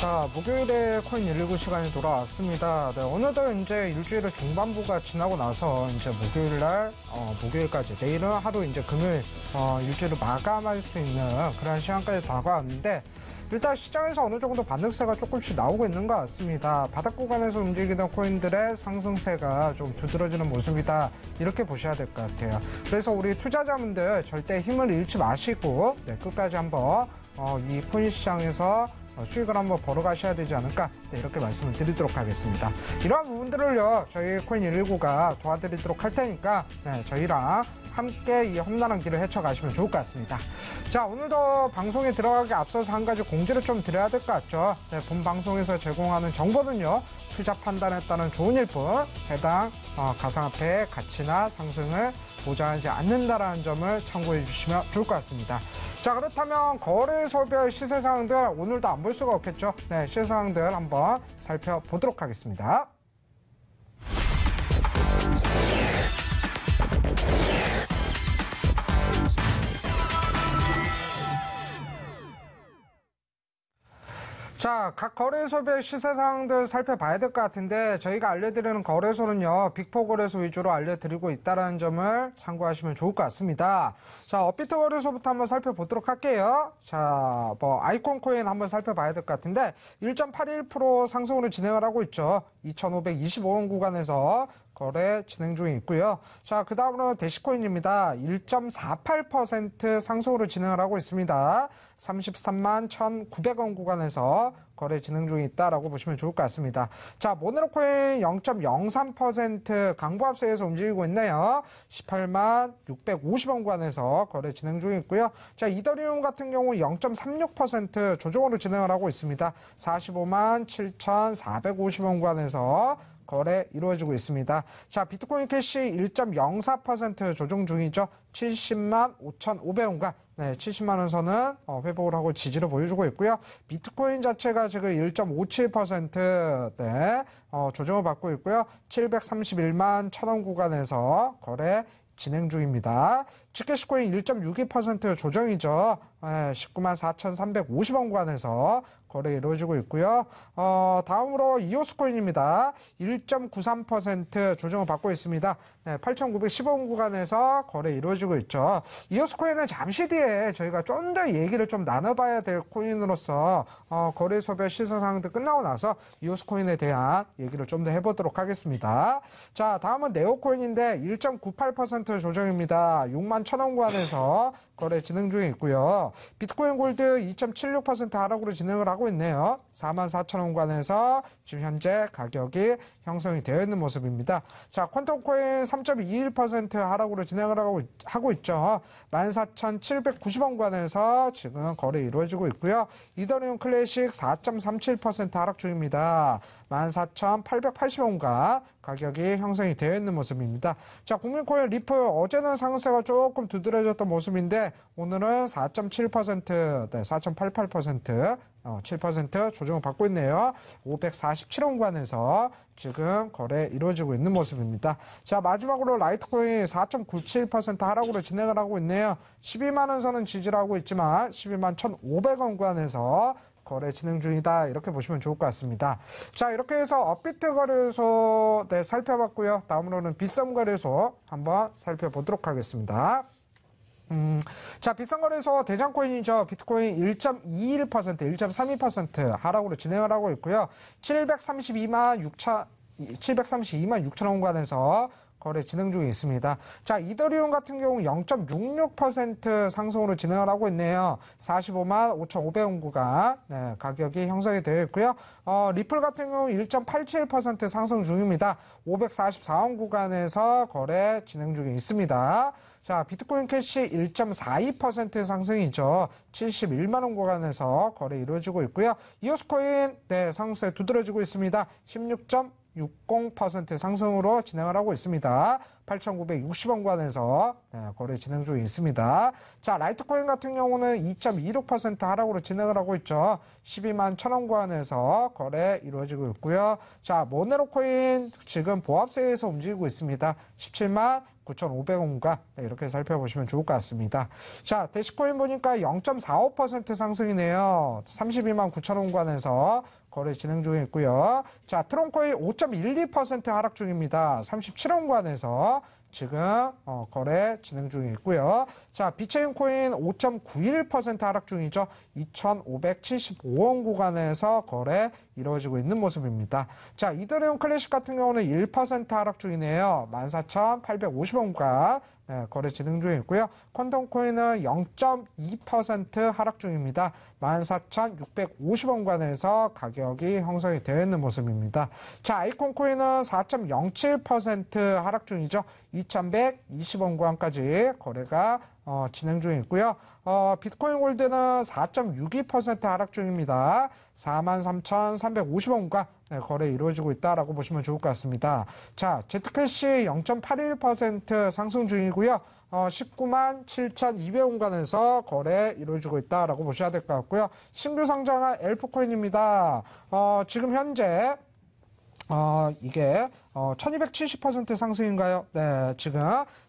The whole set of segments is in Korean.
자, 목요일에 코인 119 시간이 돌아왔습니다. 네, 어느덧 이제 일주일의 중반부가 지나고 나서 이제 목요일날, 어, 목요일까지, 내일은 하루 이제 금요일, 어, 일주일을 마감할 수 있는 그런 시간까지 다가왔는데, 일단 시장에서 어느 정도 반등세가 조금씩 나오고 있는 것 같습니다. 바닥 구간에서 움직이는 코인들의 상승세가 좀 두드러지는 모습이다. 이렇게 보셔야 될 것 같아요. 그래서 우리 투자자분들 절대 힘을 잃지 마시고, 네, 끝까지 한번, 어, 이 코인 시장에서 어, 수익을 한번 벌어가셔야 되지 않을까 네, 이렇게 말씀을 드리도록 하겠습니다. 이러한 부분들을요 저희 코인 119가 도와드리도록 할 테니까 네, 저희랑 함께 이 험난한 길을 헤쳐가시면 좋을 것 같습니다. 자, 오늘도 방송에 들어가기 앞서서 한 가지 공지를 좀 드려야 될 것 같죠. 네, 본 방송에서 제공하는 정보는요. 투자 판단에 따른 좋은 일뿐 해당 어, 가상화폐 가치나 상승을 보장하지 않는다라는 점을 참고해 주시면 좋을 것 같습니다. 자 그렇다면 거래소별 시세 상황들 오늘도 안 볼 수가 없겠죠. 네, 시세 상황들 한번 살펴보도록 하겠습니다. 자, 각 거래소별 시세 상황들 살펴봐야 될 것 같은데 저희가 알려드리는 거래소는요. 빅포 거래소 위주로 알려드리고 있다는 점을 참고하시면 좋을 것 같습니다. 자, 업비트 거래소부터 한번 살펴보도록 할게요. 자, 뭐 아이콘 코인 한번 살펴봐야 될 것 같은데 1.81% 상승으로 진행을 하고 있죠. 2,525원 구간에서 거래 진행 중에 있고요. 자, 그 다음으로 대시코인입니다. 1.48% 상승으로 진행을 하고 있습니다. 33만 1,900원 구간에서 거래 진행 중에 있다라고 보시면 좋을 것 같습니다. 자, 모노코인 0.03% 강보합세에서 움직이고 있네요. 18만 650원 구간에서 거래 진행 중에 있고요. 자, 이더리움 같은 경우 0.36% 조정으로 진행을 하고 있습니다. 45만 7,450원 구간에서 거래 이루어지고 있습니다. 자, 비트코인 캐시 1.04% 조정 중이죠. 70만 5,500원과 네, 70만 원 선은 어, 회복을 하고 지지를 보여주고 있고요. 비트코인 자체가 지금 1.57% 네, 어, 조정을 받고 있고요. 731만 1,000원 구간에서 거래 진행 중입니다. 치켓시코인 1.62% 조정이죠. 19만 4,350원 구간에서 거래 이루어지고 있고요. 어, 다음으로 이오스코인입니다. 1.93% 조정을 받고 있습니다. 네, 8,910원 구간에서 거래 이루어지고 있죠. 이오스코인은 잠시 뒤에 저희가 좀 더 얘기를 좀 나눠봐야 될 코인으로서 어, 거래소별 시세상도 끝나고 나서 이오스코인에 대한 얘기를 좀 더 해보도록 하겠습니다. 자, 다음은 네오코인인데 1.98% 조정입니다. 6만 1,000원 구간에서 거래 진행 중에 있고요. 비트코인 골드 2.76% 하락으로 진행을 하고 있네요. 44,000원관에서 지금 현재 가격이 형성이 되어 있는 모습입니다. 자, 퀀텀 코인 3.21% 하락으로 진행을 하고, 하고 있죠. 14,790원관에서 지금 거래 이루어지고 있고요. 이더리움 클래식 4.37% 하락 중입니다. 14,880원과 가격이 형성이 되어 있는 모습입니다. 자, 국민코인 리플 어제는 상세가 조금 두드러졌던 모습인데 오늘은 4.7% 네, 4.88% 어, 7% 조정을 받고 있네요. 547원관에서 지금 거래 이루어지고 있는 모습입니다. 자 마지막으로 라이트코인 4.97% 하락으로 진행을 하고 있네요. 12만 원 선은 지지를 하고 있지만 12만 1,500원 관에서 거래 진행 중이다 이렇게 보시면 좋을 것 같습니다. 자 이렇게 해서 업비트 거래소 네, 살펴봤고요. 다음으로는 비썸 거래소 한번 살펴보도록 하겠습니다. 음, 자, 비싼 거래소 대장 코인이죠. 비트코인 1.21%, 1.32% 하락으로 진행을 하고 있고요. 732만 6천 732만 6천 원관 해서 거래 진행 중에 있습니다. 자, 이더리움 같은 경우 0.66% 상승으로 진행을 하고 있네요. 45만 5,500원구가 네, 가격이 형성이 되어 있고요. 어, 리플 같은 경우 1.87% 상승 중입니다. 544원 구간에서 거래 진행 중에 있습니다. 자, 비트코인 캐시 1.42% 상승이죠. 71만 원 구간에서 거래 이루어지고 있고요. 이오스코인 네, 상승에 두드러지고 있습니다. 16. 60% 상승으로 진행을 하고 있습니다. 8,960원 관에서 네, 거래 진행 중에 있습니다. 자, 라이트코인 같은 경우는 2.26% 하락으로 진행을 하고 있죠. 12만 1,000원 관에서 거래 이루어지고 있고요. 자, 모네로코인 지금 보합세에서 움직이고 있습니다. 17만 9,500원과 네, 이렇게 살펴보시면 좋을 것 같습니다. 자, 대시코인 보니까 0.45% 상승이네요. 32만 9,000원 관에서 거래 진행 중에 있고요. 자, 트론코인 5.12% 하락 중입니다. 37원관에서 지금 어, 거래 진행 중에 있고요. 자, 비체인 코인 5.91% 하락 중이죠. 2,575원 구간에서 거래 이루어지고 있는 모습입니다. 자, 이더리움 클래식 같은 경우는 1% 하락 중이네요. 14,850원 구간 네, 거래 진행 중에 있고요. 퀀덤 코인은 0.2% 하락 중입니다. 14,650원 구간에서 가격이 형성이 되어 있는 모습입니다. 자, 아이콘 코인은 4.07% 하락 중이죠. 2,120원 구간까지 거래가 어, 진행 중에 있고요. 어, 비트코인 골드는 4.62% 하락 중입니다. 43,350원과 네, 거래 이루어지고 있다라고 보시면 좋을 것 같습니다. 자, 제트캐시 0.81% 상승 중이고요. 어, 19만 7,200원간에서 거래 이루어지고 있다라고 보셔야 될 것 같고요. 신규 상장한 엘프코인입니다. 어, 지금 현재 어, 이게 어, 1270% 상승인가요? 네, 지금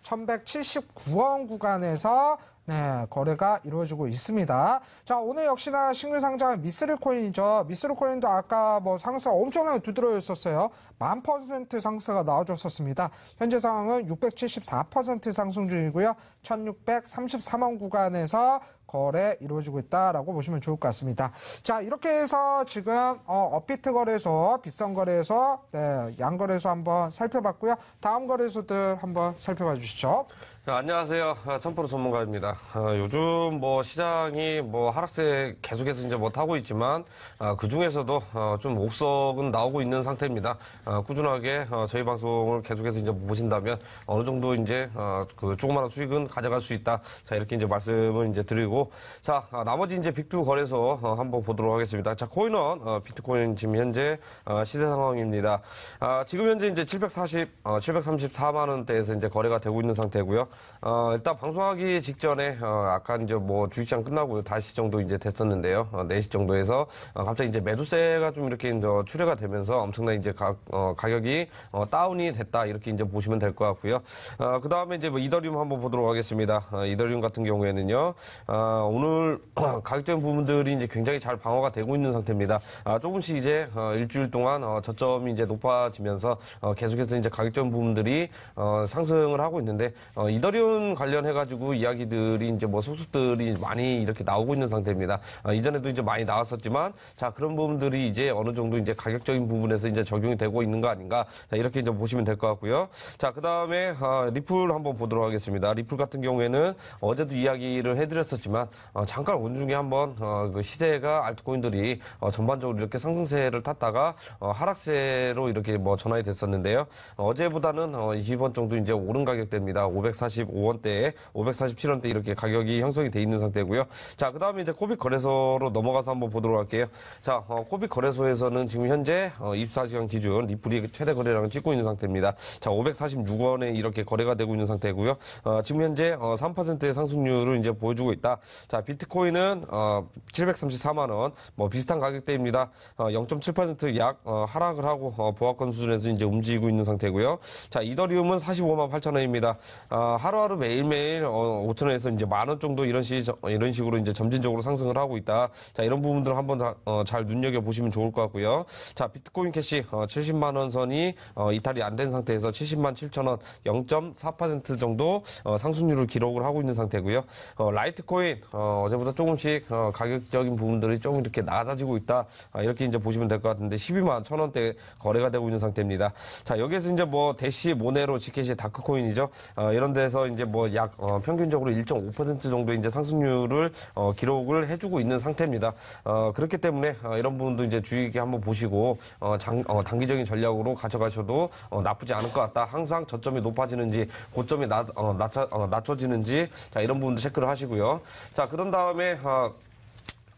1179원 구간에서 네, 거래가 이루어지고 있습니다. 자, 오늘 역시나 신규 상장 미스리 코인이죠. 미스리 코인도 아까 뭐 상승 엄청나게 두드려 있었어요. 만 퍼센트 상승가 나와줬었습니다. 현재 상황은 674% 상승 중이고요. 1633원 구간에서 거래 이루어지고 있다라고 보시면 좋을 것 같습니다. 자 이렇게 해서 지금 어, 업비트 거래소, 비싼 거래소, 네, 양 거래소 한번 살펴봤고요. 다음 거래소들 한번 살펴봐 주시죠. 안녕하세요. 천프로 아, 전문가입니다. 아, 요즘 뭐 시장이 뭐 하락세 계속해서 이제 뭐 타고 있지만 아, 그 중에서도 어, 좀 옥석은 나오고 있는 상태입니다. 꾸준하게 어, 저희 방송을 계속해서 이제 보신다면 어느 정도 이제 어, 그 조그마한 수익은 가져갈 수 있다. 자 이렇게 이제 말씀을 이제 드리고 자 나머지 이제 빅투 거래소 한번 보도록 하겠습니다. 자 코인원 비트코인 지금 현재 시세 상황입니다. 아, 지금 현재 이제 740 어, 734만 원대에서 이제 거래가 되고 있는 상태고요. 어, 일단 방송하기 직전에 어, 아까 이제 뭐 주식시장 끝나고 5시 정도 이제 됐었는데요. 어, 4시 정도에서 어, 갑자기 이제 매도세가 좀 이렇게 이제 출회가 되면서 엄청난 이제 가, 어, 가격이 어, 다운이 됐다 이렇게 이제 보시면 될 것 같고요. 어, 그 다음에 이제 뭐 이더리움 한번 보도록 하겠습니다. 어, 이더리움 같은 경우에는요. 어, 오늘 가격적인 부분들이 이제 굉장히 잘 방어가 되고 있는 상태입니다. 아, 조금씩 이제 어, 일주일 동안 어, 저점이 이제 높아지면서 어, 계속해서 이제 가격적인 부분들이 어, 상승을 하고 있는데 어, 이 이더리온 관련해가지고 이야기들이 이제 뭐 소수들이 많이 이렇게 나오고 있는 상태입니다. 아, 이전에도 이제 많이 나왔었지만 자 그런 부분들이 이제 어느 정도 이제 가격적인 부분에서 이제 적용이 되고 있는 거 아닌가 자, 이렇게 이제 보시면 될 것 같고요. 자그 다음에 아, 리플 한번 보도록 하겠습니다. 리플 같은 경우에는 어제도 이야기를 해드렸었지만 어, 잠깐 온중에 한번 어, 그 시대가 알트코인들이 어, 전반적으로 이렇게 상승세를 탔다가 어, 하락세로 이렇게 뭐 전환이 됐었는데요. 어제보다는 20원 어, 정도 이제 오른 가격대입니다. 540 545원대에 547원대 이렇게 가격이 형성이 돼 있는 상태고요. 자, 그다음에 이제 코빅 거래소로 넘어가서 한번 보도록 할게요. 자, 어, 코빅 거래소에서는 지금 현재 어, 24시간 기준 리플이 최대 거래량을 찍고 있는 상태입니다. 자, 546원에 이렇게 거래가 되고 있는 상태고요. 어, 지금 현재 어, 3%의 상승률을 이제 보여주고 있다. 자, 비트코인은 어, 734만 원, 뭐 비슷한 가격대입니다. 어, 0.7%약 어, 하락을 하고 어, 보합권 수준에서 이제 움직이고 있는 상태고요. 자, 이더리움은 45만 8천 원입니다. 아, 하루하루 매일매일 어, 5천 원에서 이제 만 원 정도 이런 시 이런 식으로 이제 점진적으로 상승을 하고 있다. 자 이런 부분들을 한번 다, 어, 잘 눈여겨 보시면 좋을 것 같고요. 자 비트코인 캐시 어, 70만 원 선이 어, 이탈이 안 된 상태에서 70만 7천 원0.4% 정도 어, 상승률을 기록을 하고 있는 상태고요. 어, 라이트코인 어, 어제보다 조금씩 어, 가격적인 부분들이 조금 이렇게 낮아지고 있다. 아, 이렇게 이제 보시면 될 것 같은데 12만 1천 원대 거래가 되고 있는 상태입니다. 자 여기에서 이제 뭐 대시 모네로 지켓이 다크코인이죠. 어, 이런 데 시장에서 이제 뭐약 어, 평균적으로 1.5% 정도 이제 상승률을 어, 기록을 해주고 있는 상태입니다. 어, 그렇기 때문에 어, 이런 부분도 이제 주의 깊게 한번 보시고 어, 장, 어, 단기적인 전략으로 가져가셔도 어, 나쁘지 않을 것 같다. 항상 저점이 높아지는지 고점이 낮, 어, 낮춰, 어, 낮춰지는지 자 이런 부분도 체크를 하시고요. 자 그런 다음에 어,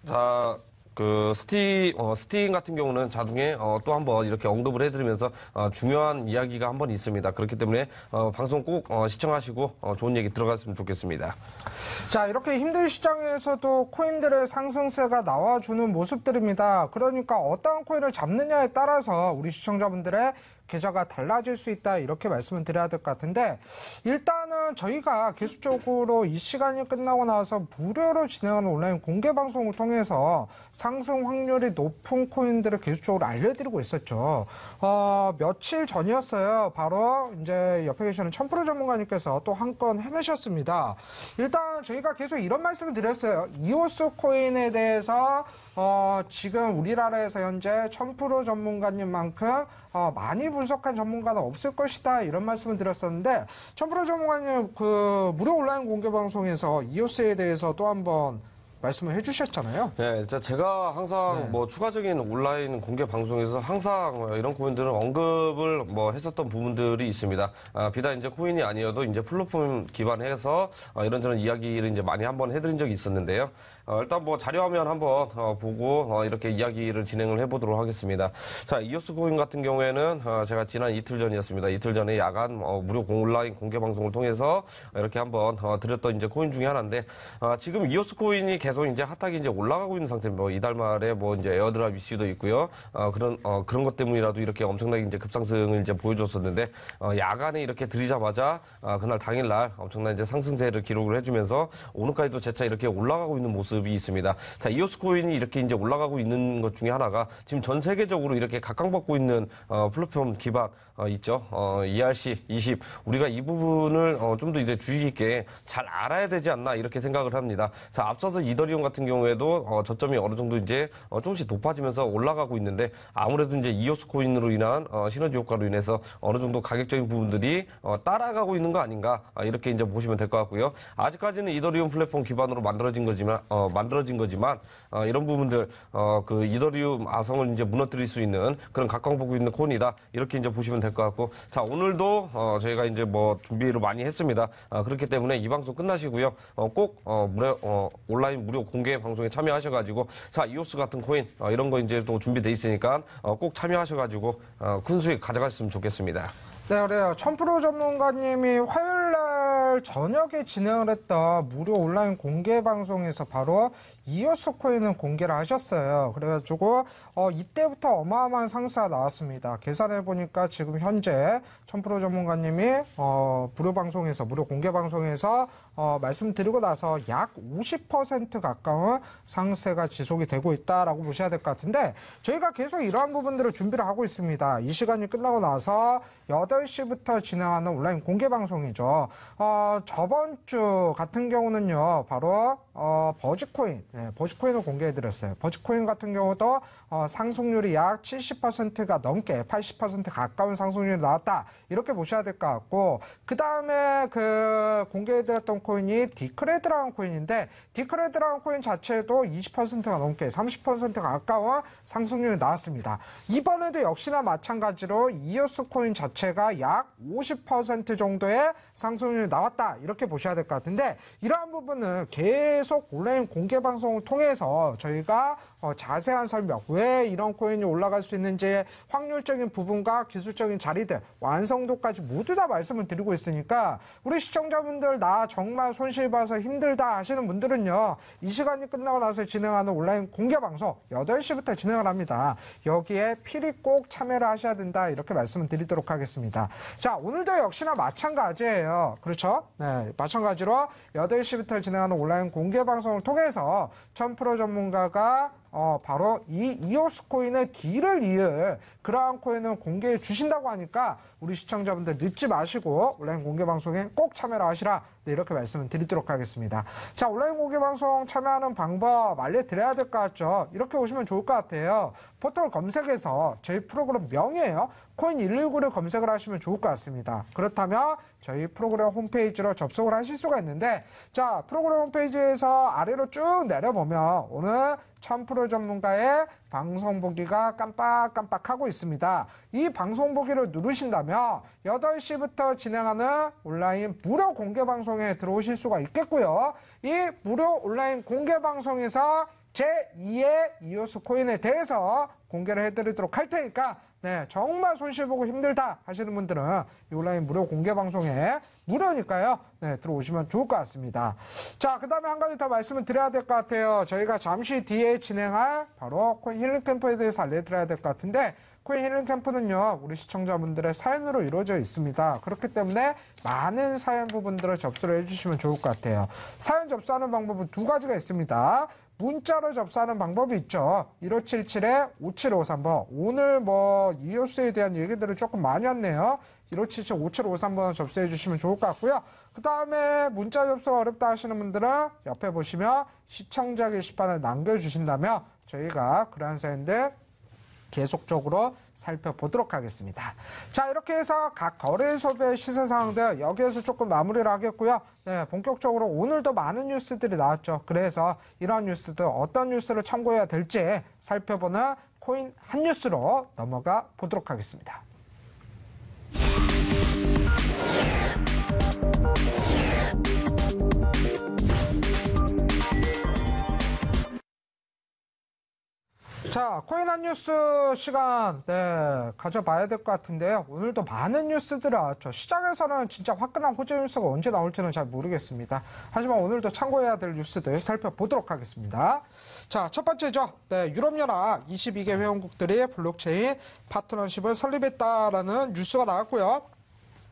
자. 그 스티 어, 스팅 같은 경우는 자중에 어, 또 한번 이렇게 언급을 해드리면서 어, 중요한 이야기가 한번 있습니다. 그렇기 때문에 어, 방송 꼭 어, 시청하시고 어, 좋은 얘기 들어갔으면 좋겠습니다. 자 이렇게 힘든 시장에서도 코인들의 상승세가 나와주는 모습들입니다. 그러니까 어떠한 코인을 잡느냐에 따라서 우리 시청자분들의 계좌가 달라질 수 있다 이렇게 말씀을 드려야 될 것 같은데 일단은 저희가 계속적으로 이 시간이 끝나고 나서 무료로 진행하는 온라인 공개 방송을 통해서 상승 확률이 높은 코인들을 계속적으로 알려드리고 있었죠. 어, 며칠 전이었어요. 바로 이제 옆에 계시는 천프로 전문가님께서 또 한 건 해내셨습니다. 일단 저희가 계속 이런 말씀을 드렸어요. 이오스 코인에 대해서 어, 지금 우리나라에서 현재 천프로 전문가님만큼 어, 많이 분석한 전문가는 없을 것이다 이런 말씀을 드렸었는데 천프로 전문가님 그 무료 온라인 공개 방송에서 이오스에 대해서 또 한번 말씀을 해주셨잖아요. 네, 제가 항상 네. 뭐 추가적인 온라인 공개 방송에서 항상 뭐 이런 코인들은 언급을 뭐 했었던 부분들이 있습니다. 아, 비단 이제 코인이 아니어도 이제 플랫폼 기반해서 아, 이런저런 이야기를 이제 많이 한번 해드린 적이 있었는데요. 아, 일단 뭐 자료화면 한번 어, 보고 어, 이렇게 이야기를 진행을 해보도록 하겠습니다. 자, 이오스 코인 같은 경우에는 어, 제가 지난 이틀 전이었습니다. 이틀 전에 야간 어, 무료 온라인 공개 방송을 통해서 이렇게 한번 어, 드렸던 이제 코인 중에 하나인데 아, 지금 이오스 코인이 계속 계속 이제 핫하게 이제 올라가고 있는 상태입니다. 뭐 이달 말에 뭐 이제 에어드랍 이슈도 있고요. 어, 그런 어, 그런 것 때문이라도 이렇게 엄청나게 이제 급상승을 이제 보여줬었는데 어, 야간에 이렇게 들이자마자 어, 그날 당일날 엄청난 이제 상승세를 기록을 해주면서 오늘까지도 재차 이렇게 올라가고 있는 모습이 있습니다. 자 이오스 코인이 이렇게 이제 올라가고 있는 것 중에 하나가 지금 전 세계적으로 이렇게 각광받고 있는 어, 플랫폼 기반 어, 있죠. 어, ERC 20 우리가 이 부분을 어, 좀더 이제 주의 깊게 잘 알아야 되지 않나 이렇게 생각을 합니다. 자 앞서서 이더 이더리움 같은 경우에도 어, 저점이 어느 정도 이제 어, 조금씩 높아지면서 올라가고 있는데 아무래도 이제 이오스 코인으로 인한 어, 시너지 효과로 인해서 어느 정도 가격적인 부분들이 어, 따라가고 있는 거 아닌가 아, 이렇게 이제 보시면 될 것 같고요. 아직까지는 이더리움 플랫폼 기반으로 만들어진 거지만 어, 만들어진 거지만 어, 이런 부분들 어, 그 이더리움 아성을 이제 무너뜨릴 수 있는 그런 각광보고 있는 코인이다 이렇게 이제 보시면 될 것 같고 자 오늘도 어, 저희가 이제 뭐 준비를 많이 했습니다. 아, 그렇기 때문에 이 방송 끝나시고요 어, 꼭 어, 무료, 어, 온라인 무료 공개 방송에 참여하셔가지고 자 이오스 같은 코인 어, 이런 거 이제 또 준비돼 있으니까 어, 꼭 참여하셔가지고 어, 큰 수익 가져가셨으면 좋겠습니다. 네, 그래요. 천프로 전문가님이 화요일 날 저녁에 진행을 했던 무료 온라인 공개 방송에서 바로 이어스코인은 공개를 하셨어요. 그래가지고 어, 이때부터 어마어마한 상세가 나왔습니다. 계산해 보니까 지금 현재 천프로 전문가님이 어, 무료 방송에서 무료 공개 방송에서 어, 말씀드리고 나서 약 50% 가까운 상세가 지속이 되고 있다라고 보셔야 될 것 같은데 저희가 계속 이러한 부분들을 준비를 하고 있습니다. 이 시간이 끝나고 나서 8시부터 진행하는 온라인 공개 방송이죠. 어, 저번 주 같은 경우는요, 바로 어, 버즈코인 네, 예, 버즈코인을 공개해드렸어요. 버즈코인 같은 경우도 어, 상승률이 약 70%가 넘게 80% 가까운 상승률이 나왔다. 이렇게 보셔야 될 것 같고 그 다음에 그 공개해드렸던 코인이 디크레드라는 코인인데 디크레드라는 코인 자체도 20%가 넘게 30%가 가까운 상승률이 나왔습니다. 이번에도 역시나 마찬가지로 이어스 코인 자체가 약 50% 정도의 상승률이 나왔다. 이렇게 보셔야 될 것 같은데 이러한 부분은 계속 온라인 공개 방송 방송을 통해서 저희가 어, 자세한 설명, 왜 이런 코인이 올라갈 수있는지 확률적인 부분과 기술적인 자리들, 완성도까지 모두 다 말씀을 드리고 있으니까 우리 시청자분들 나 정말 손실 봐서 힘들다 하시는 분들은요. 이 시간이 끝나고 나서 진행하는 온라인 공개 방송 8시부터 진행을 합니다. 여기에 필히 꼭 참여를 하셔야 된다 이렇게 말씀을 드리도록 하겠습니다. 자, 오늘도 역시나 마찬가지예요. 그렇죠? 네, 마찬가지로 8시부터 진행하는 온라인 공개 방송을 통해서 1000% 전문가가 어, 바로 이 이오스 코인의 길을 이을 그라운 코인을 공개해 주신다고 하니까 우리 시청자분들 늦지 마시고 온라인 공개 방송에 꼭 참여를 하시라 네, 이렇게 말씀을 드리도록 하겠습니다. 자, 온라인 공개 방송 참여하는 방법 알려드려야 될 것 같죠? 이렇게 오시면 좋을 것 같아요. 포털 검색에서 저희 프로그램 명이예요 코인 119를 검색을 하시면 좋을 것 같습니다. 그렇다면 저희 프로그램 홈페이지로 접속을 하실 수가 있는데 자, 프로그램 홈페이지에서 아래로 쭉 내려보면 오늘 참 프로 전문가의 방송 보기가 깜빡깜빡하고 있습니다. 이 방송 보기를 누르신다면 8시부터 진행하는 온라인 무료 공개 방송에 들어오실 수가 있겠고요. 이 무료 온라인 공개 방송에서 제2의 이오스 코인에 대해서 공개를 해드리도록 할 테니까 네, 정말 손실보고 힘들다 하시는 분들은 이 온라인 무료 공개 방송에 무료니까요. 네, 들어오시면 좋을 것 같습니다. 자, 그 다음에 한 가지 더 말씀을 드려야 될 것 같아요. 저희가 잠시 뒤에 진행할 바로 코인 힐링 캠프에 대해서 알려드려야 될 것 같은데, 코인 힐링 캠프는요, 우리 시청자분들의 사연으로 이루어져 있습니다. 그렇기 때문에 많은 사연 부분들을 접수를 해주시면 좋을 것 같아요. 사연 접수하는 방법은 두 가지가 있습니다. 문자로 접수하는 방법이 있죠. 1577-5753번. 오늘 뭐 이어스에 대한 얘기들을 조금 많이 왔네요. 1577-5753번 접수해 주시면 좋을 것 같고요. 그 다음에 문자 접수가 어렵다 하시는 분들은 옆에 보시면 시청자 게시판을 남겨주신다면 저희가 그러한 사연들 계속적으로 살펴보도록 하겠습니다. 자, 이렇게 해서 각 거래소별 시세 상황들 여기에서 조금 마무리를 하겠고요. 네, 본격적으로 오늘도 많은 뉴스들이 나왔죠. 그래서 이런 뉴스들 어떤 뉴스를 참고해야 될지 살펴보는 코인 한 뉴스로 넘어가 보도록 하겠습니다. 자, 코인 한 뉴스 시간, 네, 가져봐야 될 것 같은데요. 오늘도 많은 뉴스들 나왔죠. 시장에서는 진짜 화끈한 호재 뉴스가 언제 나올지는 잘 모르겠습니다. 하지만 오늘도 참고해야 될 뉴스들 살펴보도록 하겠습니다. 자, 첫 번째죠. 네, 유럽연합 22개 회원국들이 블록체인 파트너십을 설립했다라는 뉴스가 나왔고요.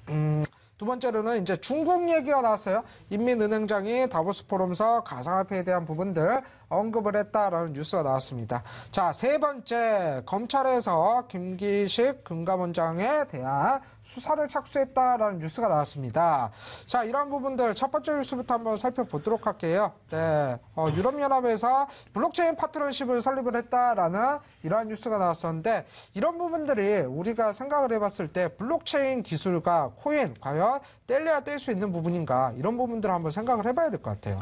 음, 두 번째로는 이제 중국 얘기가 나왔어요. 인민은행장이 다보스 포럼서 가상화폐에 대한 부분들 언급을 했다라는 뉴스가 나왔습니다. 자, 세 번째 검찰에서 김기식 금감원장에 대한 수사를 착수했다라는 뉴스가 나왔습니다. 자, 이런 부분들 첫 번째 뉴스부터 한번 살펴보도록 할게요. 네, 어, 유럽연합에서 블록체인 파트너십을 설립을 했다라는 이러한 뉴스가 나왔었는데 이런 부분들이 우리가 생각을 해봤을 때 블록체인 기술과 코인 과연 뗄래야 뗄 수 있는 부분인가 이런 부분들을 한번 생각을 해봐야 될 것 같아요.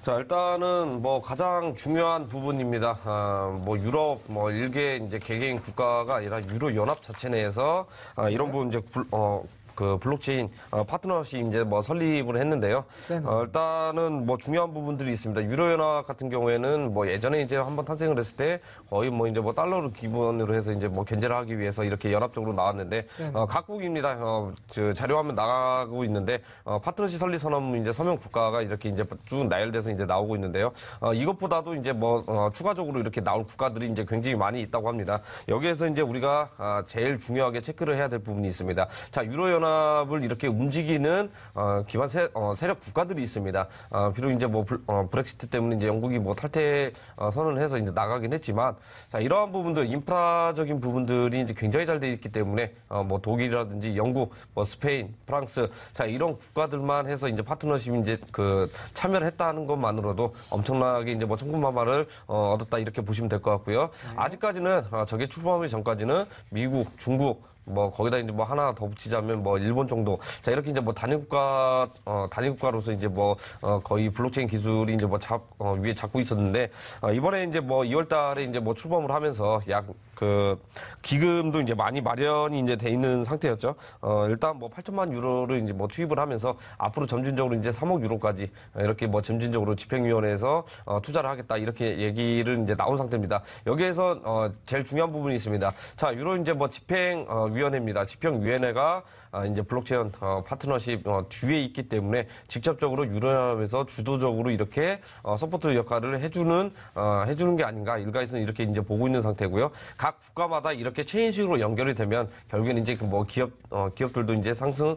자, 일단은 뭐 가장 중요한 부분입니다. 아, 뭐 유럽 뭐 일개 이제 개개인 국가가 아니라 유로 연합 자체 내에서 아, 이런 네. 부분 이제 어, 그 블록체인 어, 파트너십 이제 뭐 설립을 했는데요. 어, 일단은 뭐 중요한 부분들이 있습니다. 유로연합 같은 경우에는 뭐 예전에 이제 한번 탄생을 했을 때 거의 뭐 이제 뭐달러를 기본으로 해서 이제 뭐 견제를 하기 위해서 이렇게 연합적으로 나왔는데 어, 각국입니다. 어, 그 자료화면 나가고 있는데 어, 파트너십 설립 선언 이제 서명 국가가 이렇게 이제 쭉 나열돼서 이제 나오고 있는데요. 어, 이것보다도 이제 뭐 어, 추가적으로 이렇게 나올 국가들이 이제 굉장히 많이 있다고 합니다. 여기에서 이제 우리가 아, 제일 중요하게 체크를 해야 될 부분이 있습니다. 자 유로연 연합을 이렇게 움직이는 어, 기반 세, 어, 력 국가들이 있습니다. 어, 비록 이제 뭐 불, 어, 브렉시트 때문에 이제 영국이 뭐 탈퇴 어, 선언을 해서 이제 나가긴 했지만 자 이러한 부분들 인프라적인 부분들이 이제 굉장히 잘 돼 있기 때문에 어, 뭐 독일이라든지 영국, 뭐 스페인, 프랑스 자 이런 국가들만 해서 이제 파트너십 이제 그 참여를 했다는 것만으로도 엄청나게 이제 뭐 천군만마를 어, 얻었다 이렇게 보시면 될 것 같고요. 네. 아직까지는 어, 저게 출범하기 전까지는 미국, 중국 뭐 거기다 이제 뭐 하나 더 붙이자면 뭐 일본 정도 자 이렇게 이제 뭐 단일국가 어 단일국가로서 이제 뭐 어 거의 블록체인 기술이 이제 뭐 잡 어, 위에 잡고 있었는데 어, 이번에 이제 뭐 2월달에 이제 뭐 출범을 하면서 약 그 기금도 이제 많이 마련이 이제 돼 있는 상태였죠 어 일단 뭐 8천만 유로를 이제 뭐 투입을 하면서 앞으로 점진적으로 이제 3억 유로까지 이렇게 뭐 점진적으로 집행위원회에서 어, 투자를 하겠다 이렇게 얘기를 이제 나온 상태입니다 여기에서 어 제일 중요한 부분이 있습니다 자 유로 이제 뭐 집행 어, 위원회입니다 지평위원회가 아, 이제 블록체인 어, 파트너십 어, 뒤에 있기 때문에 직접적으로 유럽에서 주도적으로 이렇게 어, 서포트 역할을 해주는 해주는 게 아닌가 일각에서는 이렇게 이제 보고 있는 상태고요. 각 국가마다 이렇게 체인식으로 연결이 되면 결국엔 이제 그 뭐 기업 기업들도 이제 상승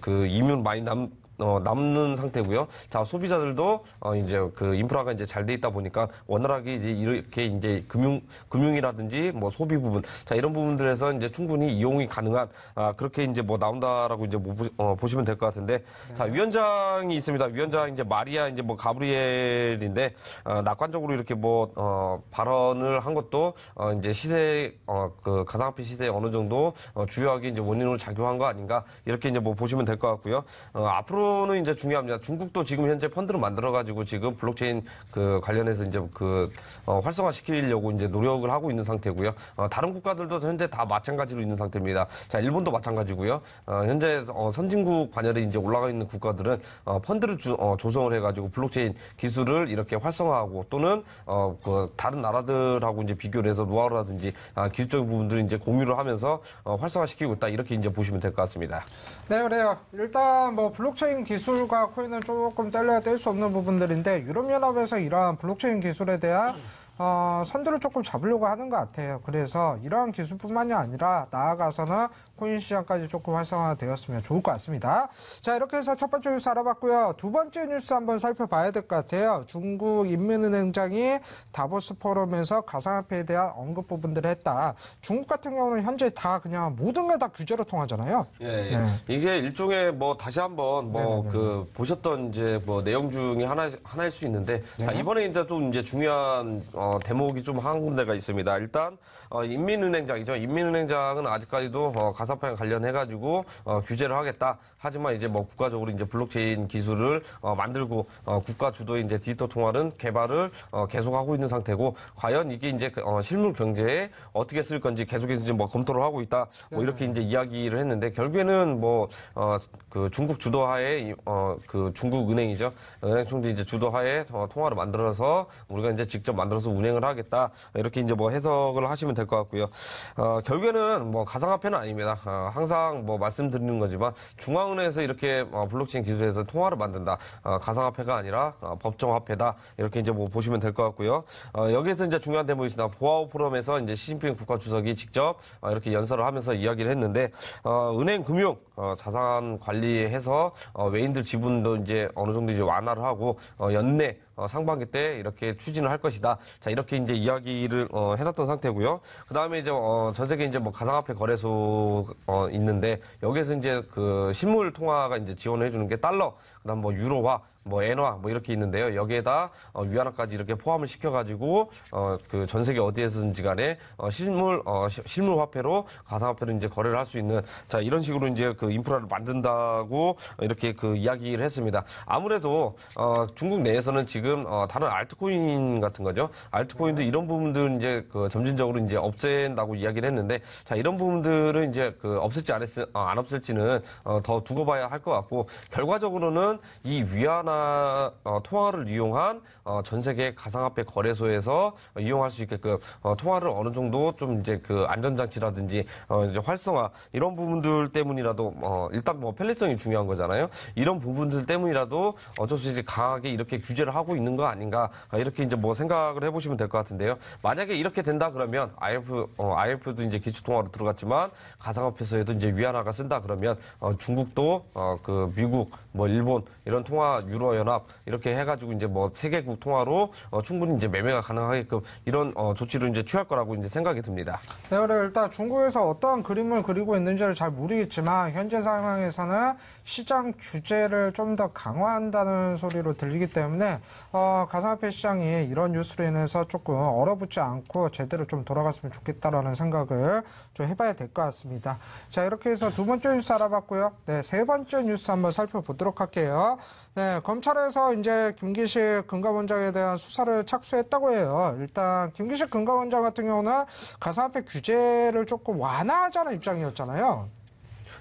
그 이윤 많이 남 어, 남는 상태고요. 자 소비자들도 어, 이제 그 인프라가 이제 잘 돼 있다 보니까 원활하게 이제 이렇게 이제 금융 금융이라든지 뭐 소비 부분 자 이런 부분들에서 이제 충분히 이용이 가능한 아, 그렇게 이제 뭐 나온다라고 이제 뭐 보시, 어, 보시면 될 것 같은데 네. 자 위원장이 있습니다. 위원장 이제 마리아 이제 뭐 가브리엘인데 어, 낙관적으로 이렇게 뭐 어, 발언을 한 것도 어, 이제 시세 어, 그 가상화폐 시세 어느 정도 어, 주요하게 이제 원인으로 작용한 거 아닌가 이렇게 이제 뭐 보시면 될 것 같고요. 어, 앞으로 정도는 이제 중요합니다. 중국도 지금 현재 펀드를 만들어가지고 지금 블록체인 그 관련해서 이제 그 어, 활성화 시키려고 이제 노력을 하고 있는 상태고요. 어, 다른 국가들도 현재 다 마찬가지로 있는 상태입니다. 자, 일본도 마찬가지고요. 어, 현재 어, 선진국 관열에 이제 올라가 있는 국가들은 어, 펀드를 주, 어, 조성을 해가지고 블록체인 기술을 이렇게 활성화하고 또는 어, 그 다른 나라들하고 이제 비교를 해서 노하우라든지 아, 기술적인 부분들을 이제 공유를 하면서 어, 활성화시키고 있다 이렇게 이제 보시면 될 것 같습니다. 네, 그래요. 일단 뭐 블록체인 블록체인 기술과 코인은 조금 뗄려야 뗄 수 없는 부분들인데 유럽연합에서 이러한 블록체인 기술에 대한 어, 선두를 조금 잡으려고 하는 것 같아요. 그래서 이러한 기술뿐만이 아니라 나아가서는 코인 시장까지 조금 활성화되었으면 좋을 것 같습니다. 자 이렇게 해서 첫 번째 뉴스 알아봤고요. 두 번째 뉴스 한번 살펴봐야 될 것 같아요. 중국 인민은행장이 다보스 포럼에서 가상화폐에 대한 언급 부분들을 했다. 중국 같은 경우는 현재 다 그냥 모든 게 다 규제로 통하잖아요. 예, 예. 네. 이게 일종의 뭐 다시 한번 뭐 그 보셨던 이제 뭐 내용 중에 하나 하나일 수 있는데 네. 자, 이번에 이제 좀 이제 중요한 어, 대목이 좀 한 군데가 있습니다. 일단 어, 인민은행장이죠. 인민은행장은 아직까지도 어, 가상 화폐 가상화폐 관련해 가지고 어, 규제를 하겠다. 하지만 이제 뭐 국가적으로 이제 블록체인 기술을 어, 만들고 어, 국가 주도의 이제 디지털 통화를 개발을 어, 계속하고 있는 상태고 과연 이게 이제 그, 어, 실물 경제에 어떻게 쓸 건지 계속해서 지금 뭐 검토를 하고 있다. 뭐 네. 이렇게 이제 이야기를 했는데 결국에는 뭐어 그 중국 주도하에 어그 중국 은행이죠. 은행 총재 이제 주도하에 어, 통화를 만들어서 우리가 이제 직접 만들어서 운행을 하겠다. 이렇게 이제 뭐 해석을 하시면 될 것 같고요. 어 결국에는 뭐 가상화폐는 아닙니다. 어, 항상 뭐 말씀드리는 거지만 중앙은행에서 이렇게 어, 블록체인 기술에서 통화를 만든다. 어, 가상화폐가 아니라 어, 법정화폐다. 이렇게 이제 뭐 보시면 될 것 같고요. 어, 여기에서 이제 중요한 대목이 있습니다. 보아오 포럼에서 이제 시진핑 국가주석이 직접 어, 이렇게 연설을 하면서 이야기를 했는데 어, 은행 금융 어, 자산 관리해서 어, 외인들 지분도 이제 어느 정도 이제 완화를 하고 어, 연내 어, 상반기 때 이렇게 추진을 할 것이다. 자 이렇게 이제 이야기를 어, 해놨던 상태고요. 그 다음에 이제 어, 전 세계 이제 뭐 가상화폐 거래소 어, 있는데 여기에서 이제 그 실물 통화가 이제 지원을 해주는 게 달러, 그다음 뭐 유로화 뭐 엔화 뭐 이렇게 있는데요. 여기에다 어, 위안화까지 이렇게 포함을 시켜가지고 어, 그 전 세계 어디에서든지 간에 어, 실물 어, 시, 실물 화폐로 가상화폐로 이제 거래를 할 수 있는 자 이런 식으로 이제 그 인프라를 만든다고 이렇게 그 이야기를 했습니다. 아무래도 어, 중국 내에서는 지금 어, 다른 알트코인 같은 거죠. 알트코인도 이런 부분들 이제 그 점진적으로 이제 없앤다고 이야기를 했는데 자 이런 부분들은 이제 그 없앨지 안, 했, 어, 안 없앨지는 어, 더 두고 봐야 할 것 같고 결과적으로는 이 위안화 통화나 어, 통화를 이용한 어, 전 세계 가상화폐 거래소에서 어, 이용할 수 있게끔 어, 통화를 어느 정도 좀 이제 그 안전장치라든지 어, 이제 활성화 이런 부분들 때문이라도 어, 일단 뭐 편리성이 중요한 거잖아요. 이런 부분들 때문이라도 어쩔 수 없이 강하게 이렇게 규제를 하고 있는 거 아닌가 어, 이렇게 이제 뭐 생각을 해보시면 될 것 같은데요. 만약에 이렇게 된다 그러면 IF 어, IF도 이제 기초통화로 들어갔지만 가상화폐에서도 이제 위안화가 쓴다 그러면 어, 중국도 어, 그 미국 뭐 일본 이런 통화 유럽 유럽 연합 이렇게 해가지고 이제 뭐 세계국 통화로 어, 충분히 이제 매매가 가능하게끔 이런 어, 조치를 이제 취할 거라고 이제 생각이 듭니다. 네, 그래 일단 중국에서 어떠한 그림을 그리고 있는지를 잘 모르겠지만 현재 상황에서는 시장 규제를 좀 더 강화한다는 소리로 들리기 때문에 어, 가상화폐 시장이 이런 뉴스로 인해서 조금 얼어붙지 않고 제대로 좀 돌아갔으면 좋겠다라는 생각을 좀 해봐야 될 것 같습니다. 자 이렇게 해서 두 번째 뉴스 알아봤고요. 네, 세 번째 뉴스 한번 살펴보도록 할게요. 네. 검찰에서 이제 김기식 금감원장에 대한 수사를 착수했다고 해요. 일단 김기식 금감원장 같은 경우는 가상화폐 규제를 조금 완화하자는 입장이었잖아요.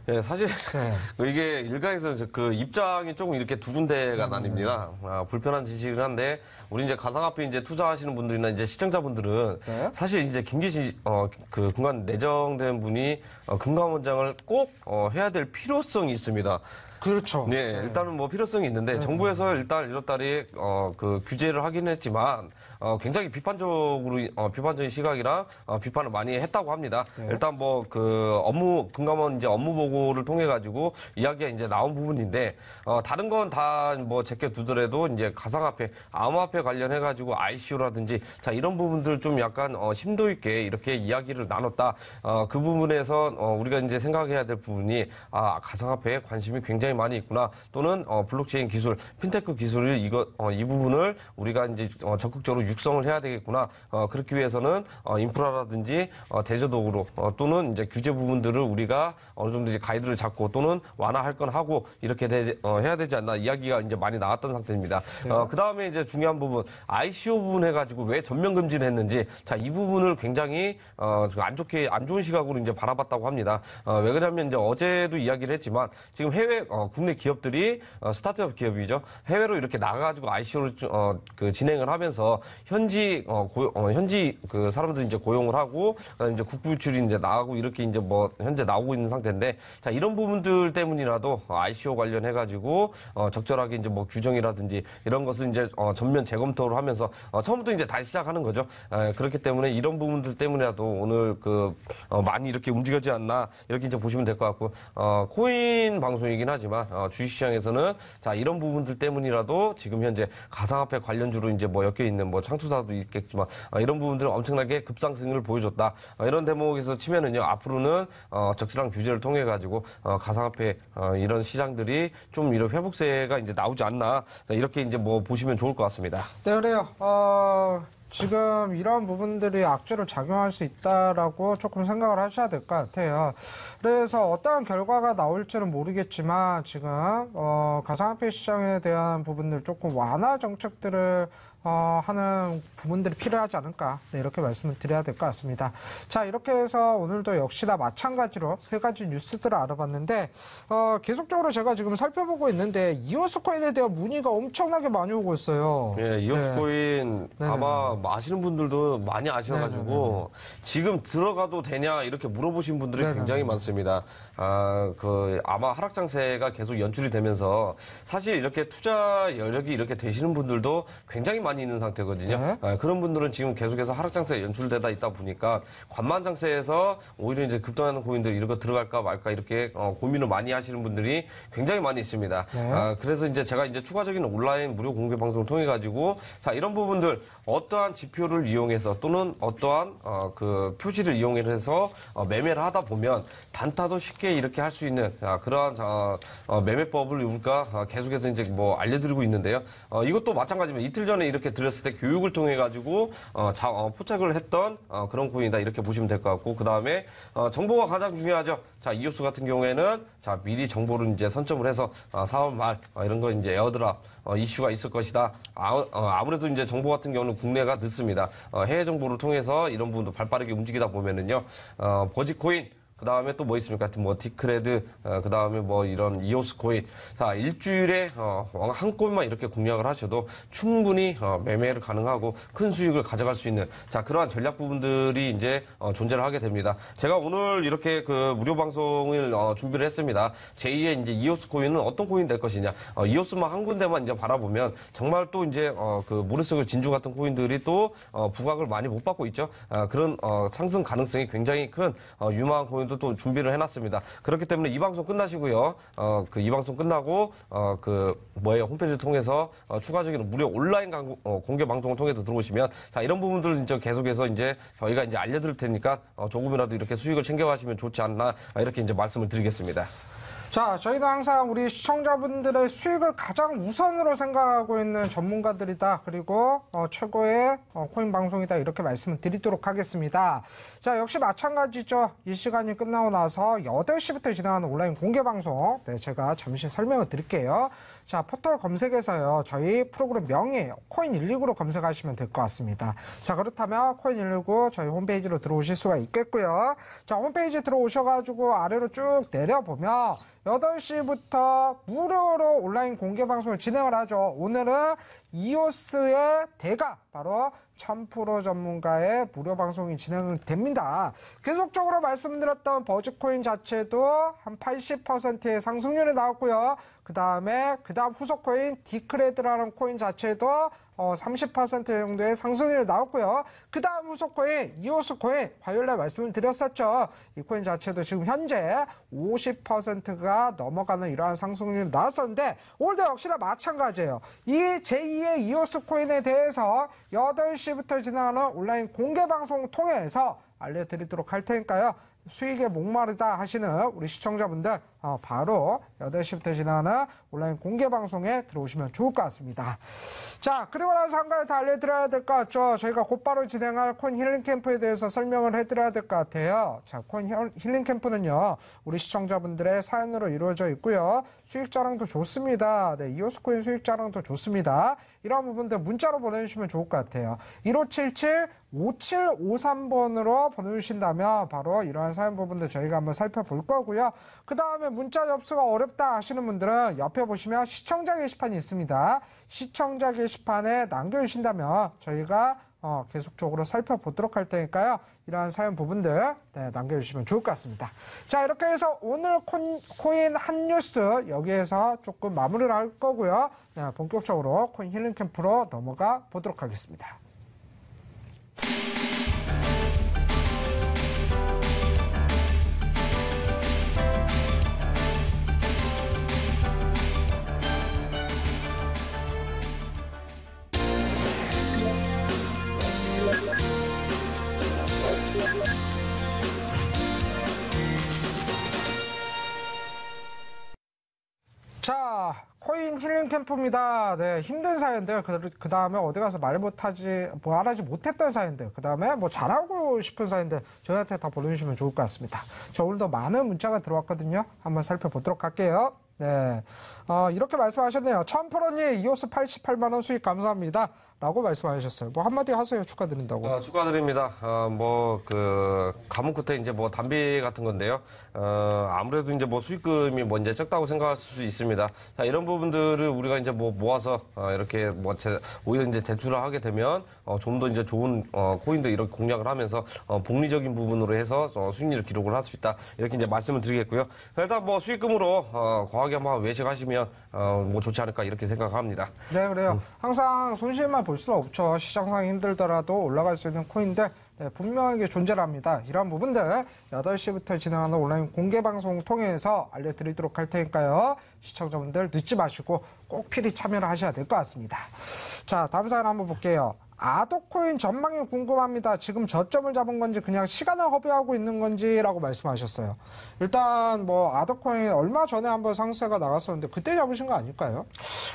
네, 사실 네. 이게 일각에서 는그 입장이 조금 이렇게 두 군데가 음. 나뉩니다. 아, 불편한 지식을 한데 우리 이제 가상화폐 이제 투자하시는 분들이나 이제 시청자분들은 네? 사실 이제 김기식 어그 금관 내정된 분이 어, 금감원장을 꼭 어, 해야 될 필요성이 있습니다. 그렇죠. 네, 일단은 뭐 필요성이 있는데 네. 정부에서 일단 이월달에 어, 그 규제를 하긴 했지만 어, 굉장히 비판적으로 어, 비판적인 시각이라 어, 비판을 많이 했다고 합니다. 네. 일단 뭐 그 업무 금감원 이제 업무 보고를 통해 가지고 이야기가 이제 나온 부분인데 어, 다른 건 다 뭐 제껴 두더라도 이제 가상화폐, 암호화폐 관련해 가지고 ICO라든지 자 이런 부분들 좀 약간 어, 심도 있게 이렇게 이야기를 나눴다. 어, 그 부분에서 어, 우리가 이제 생각해야 될 부분이 아 가상화폐에 관심이 굉장히 굉장히 많이 있구나 또는 어, 블록체인 기술, 핀테크 기술을 이거 어, 이 부분을 우리가 이제 어, 적극적으로 육성을 해야 되겠구나 어, 그렇기 위해서는 어, 인프라라든지 어, 대저도구로 어, 또는 이제 규제 부분들을 우리가 어느 정도 이제 가이드를 잡고 또는 완화할 건 하고 이렇게 되, 어, 해야 되지 않나 이야기가 이제 많이 나왔던 상태입니다. 네. 어, 그 다음에 이제 중요한 부분 ICO 부분 해가지고 왜 전면 금지를 했는지 자 이 부분을 굉장히 어, 그 안 좋게 안 좋은 시각으로 이제 바라봤다고 합니다. 어, 왜 그러냐면 이제 어제도 이야기를 했지만 지금 해외 어, 어, 국내 기업들이 어, 스타트업 기업이죠. 해외로 이렇게 나가가지고 ICO를 어, 그 진행을 하면서 현지 어, 고 어, 현지 그 사람들 이제 고용을 하고 그다음에 이제 국부출이 유 이제 나가고 이렇게 이제 뭐 현재 나오고 있는 상태인데 자 이런 부분들 때문이라도 ICO 관련해가지고 어, 적절하게 이제 뭐 규정이라든지 이런 것을 이제 어, 전면 재검토를 하면서 어, 처음부터 이제 다시 시작하는 거죠. 에, 그렇기 때문에 이런 부분들 때문에라도 오늘 그 어, 많이 이렇게 움직여지 않나 이렇게 이제 보시면 될 것 같고 어, 코인 방송이긴 하지만. 하지만 어, 주식시장에서는 자 이런 부분들 때문이라도 지금 현재 가상화폐 관련주로 이제 뭐 엮여 있는 뭐 창투사도 있겠지만 어, 이런 부분들은 엄청나게 급상승을 보여줬다. 어, 이런 대목에서 치면은요 앞으로는 어, 적절한 규제를 통해 가지고 어, 가상화폐 어, 이런 시장들이 좀 이런 회복세가 이제 나오지 않나 자, 이렇게 이제 뭐 보시면 좋을 것 같습니다. 네 그래요. 어... 지금 이런 부분들이 악재로 작용할 수 있다라고 조금 생각을 하셔야 될 것 같아요. 그래서 어떠한 결과가 나올지는 모르겠지만 지금 어, 가상화폐 시장에 대한 부분들 조금 완화 정책들을 어, 하는 부분들이 필요하지 않을까 네, 이렇게 말씀을 드려야 될 것 같습니다. 자 이렇게 해서 오늘도 역시나 마찬가지로 세 가지 뉴스들을 알아봤는데 어, 계속적으로 제가 지금 살펴보고 있는데 이오스코인에 대한 문의가 엄청나게 많이 오고 있어요. 네, 이오스코인 네. 네, 네. 아마 네, 아시는 분들도 많이 아셔가지고 지금 들어가도 되냐 이렇게 물어보신 분들이 네네네. 굉장히 많습니다. 아, 그 아마 하락장세가 계속 연출이 되면서 사실 이렇게 투자 여력이 이렇게 되시는 분들도 굉장히 많이 많이 있는 상태거든요. 네. 네, 그런 분들은 지금 계속해서 하락장세 연출되다 있다 보니까 관만장세에서 오히려 이제 급등하는 고민들 이런 거 들어갈까 말까 이렇게 어, 고민을 많이 하시는 분들이 굉장히 많이 있습니다. 네. 아, 그래서 이제 제가 이제 추가적인 온라인 무료 공개 방송을 통해 가지고 자 이런 부분들 어떠한 지표를 이용해서 또는 어떠한 어, 그 표시를 이용해서 어, 매매를 하다 보면 단타도 쉽게 이렇게 할 수 있는 아, 그러한 어, 어 매매법을 우리가 어, 계속해서 이제 뭐 알려드리고 있는데요. 어, 이것도 마찬가지입니다. 이틀 전에 이렇게 이렇게 들렸을 때 교육을 통해 가지고 어, 자, 어, 포착을 했던 어, 그런 코인이다 이렇게 보시면 될 것 같고 그 다음에 어, 정보가 가장 중요하죠. 자 이오스 같은 경우에는 자 미리 정보를 이제 선점을 해서 어, 사업 말 어, 이런 거 이제 에어드랍 어, 이슈가 있을 것이다. 아, 어, 아무래도 이제 정보 같은 경우는 국내가 늦습니다. 어, 해외 정보를 통해서 이런 부분도 발빠르게 움직이다 보면은요 어, 버지코인 그 다음에 또 뭐 있습니까? 뭐 디크레드, 어, 그 다음에 뭐 이런 이오스코인. 자, 일주일에 어, 어, 한 골만 이렇게 공략을 하셔도 충분히 어, 매매를 가능하고 큰 수익을 가져갈 수 있는 자 그러한 전략 부분들이 이제 어, 존재를 하게 됩니다. 제가 오늘 이렇게 그 무료 방송을 어, 준비를 했습니다. 제2의 이제 이오스 코인은 어떤 코인 될 것이냐. 어, 이오스만 한 군데만 이제 바라보면 정말 또 이제 어, 그 모르쇠고 진주 같은 코인들이 또 어, 부각을 많이 못 받고 있죠. 아, 그런 어, 상승 가능성이 굉장히 큰 어, 유망한 코인. 저도 또 준비를 해놨습니다. 그렇기 때문에 이 방송 끝나시고요. 어, 그 이 방송 끝나고 어, 그 뭐예요 홈페이지를 통해서 어, 추가적인 무료 온라인 광고, 어, 공개 방송을 통해서 들어오시면 자 이런 부분들을 이제 계속해서 이제 저희가 이제 알려드릴 테니까 어, 조금이라도 이렇게 수익을 챙겨가시면 좋지 않나 이렇게 이제 말씀을 드리겠습니다. 자, 저희는 항상 우리 시청자분들의 수익을 가장 우선으로 생각하고 있는 전문가들이다. 그리고 어, 최고의 어, 코인 방송이다. 이렇게 말씀을 드리도록 하겠습니다. 자, 역시 마찬가지죠. 이 시간이 끝나고 나서 8 시부터 진행하는 온라인 공개 방송. 네, 제가 잠시 설명을 드릴게요. 자, 포털 검색에서요. 저희 프로그램 명의 코인 119로 검색하시면 될 것 같습니다. 자, 그렇다면 코인 119 저희 홈페이지로 들어오실 수가 있겠고요. 자, 홈페이지 들어오셔가지고 아래로 쭉 내려보면 8 시부터 무료로 온라인 공개 방송을 진행을 하죠. 오늘은 이오스의 대가 바로 1 0프로 전문가의 무료 방송이 진행됩니다. 계속적으로 말씀드렸던 버즈코인 자체도 한 80%의 상승률이 나왔고요. 그 다음에 그 다음 후속 코인 디크레드라는 코인 자체도 30% 어, 정도의 상승률 나왔고요. 그 다음 후속 코인, 이호수 코인, 화요일날 말씀을 드렸었죠. 이 코인 자체도 지금 현재 50%가 넘어가는 이러한 상승률 이 나왔었는데, 오늘도 역시나 마찬가지예요. 이 제2의 이호수 코인에 대해서 8시부터 진행하는 온라인 공개 방송 통해서 알려드리도록 할 테니까요. 수익의 목마르다 하시는 우리 시청자분들 어, 바로 8시부터 지나는 온라인 공개 방송에 들어오시면 좋을 것 같습니다. 자, 그리고 나서 한 가지 더 알려드려야 될 것 같죠. 저희가 곧바로 진행할 콘 힐링 캠프에 대해서 설명을 해드려야 될 것 같아요. 자, 콘 힐링 캠프는요. 우리 시청자분들의 사연으로 이루어져 있고요. 수익 자랑도 좋습니다. 네, 이오스코인 수익 자랑도 좋습니다. 이런 부분들 문자로 보내주시면 좋을 것 같아요. 1577 5753번으로 보내주신다면 바로 이러한 관한 사연 부분들 저희가 한번 살펴볼 거고요. 그 다음에 문자 접수가 어렵다 하시는 분들은 옆에 보시면 시청자 게시판이 있습니다. 시청자 게시판에 남겨주신다면 저희가 어, 계속적으로 살펴보도록 할 테니까요. 이러한 사연 부분들 네, 남겨주시면 좋을 것 같습니다. 자, 이렇게 해서 오늘 콘, 코인 한 뉴스 여기에서 조금 마무리를 할 거고요. 네, 본격적으로 코인 힐링 캠프로 넘어가 보도록 하겠습니다. 코인 힐링 캠프입니다. 네, 힘든 사연들, 그, 그 다음에 어디 가서 말 못하지, 뭐 알아지 못했던 사연들, 그 다음에 뭐 잘하고 싶은 사연들, 저희한테 다 보내주시면 좋을 것 같습니다. 저 오늘도 많은 문자가 들어왔거든요. 한번 살펴보도록 할게요. 네. 어, 이렇게 말씀하셨네요. 천프로님, 이오스 88만원 수익 감사합니다. 라고 말씀하셨어요. 뭐 한마디 하세요. 축하드린다고. 아, 축하드립니다. 어, 뭐그 감옥 끝에 이제 뭐 담배 같은 건데요. 어, 아무래도 이제 뭐 수익금이 뭐 이제 적다고 생각할 수 있습니다. 자, 이런 부분들을 우리가 이제 뭐 모아서 어, 이렇게 뭐 제, 오히려 이제 대출을 하게 되면 어, 좀 더 이제 좋은 어, 코인도 이렇게 공략을 하면서 어, 복리적인 부분으로 해서 어, 수익률 을 기록을 할 수 있다. 이렇게 이제 말씀을 드리겠고요. 일단 뭐 수익금으로 어, 과하게 한번 외식하시면 어, 뭐 좋지 않을까 이렇게 생각합니다. 네, 그래요. 음. 항상 손실만 볼 수는 없죠. 시장상이 힘들더라도 올라갈 수 있는 코인데 네, 분명하게 존재합니다. 이런 부분들 8시부터 진행하는 온라인 공개 방송 통해서 알려드리도록 할 테니까요. 시청자분들 늦지 마시고 꼭 필히 참여를 하셔야 될 것 같습니다. 자, 다음 사연 한번 볼게요. 아도코인 전망이 궁금합니다. 지금 저점을 잡은 건지 그냥 시간을 허비하고 있는 건지라고 말씀하셨어요. 일단 뭐 아도코인 얼마 전에 한번 상세가 나갔었는데 그때 잡으신 거 아닐까요?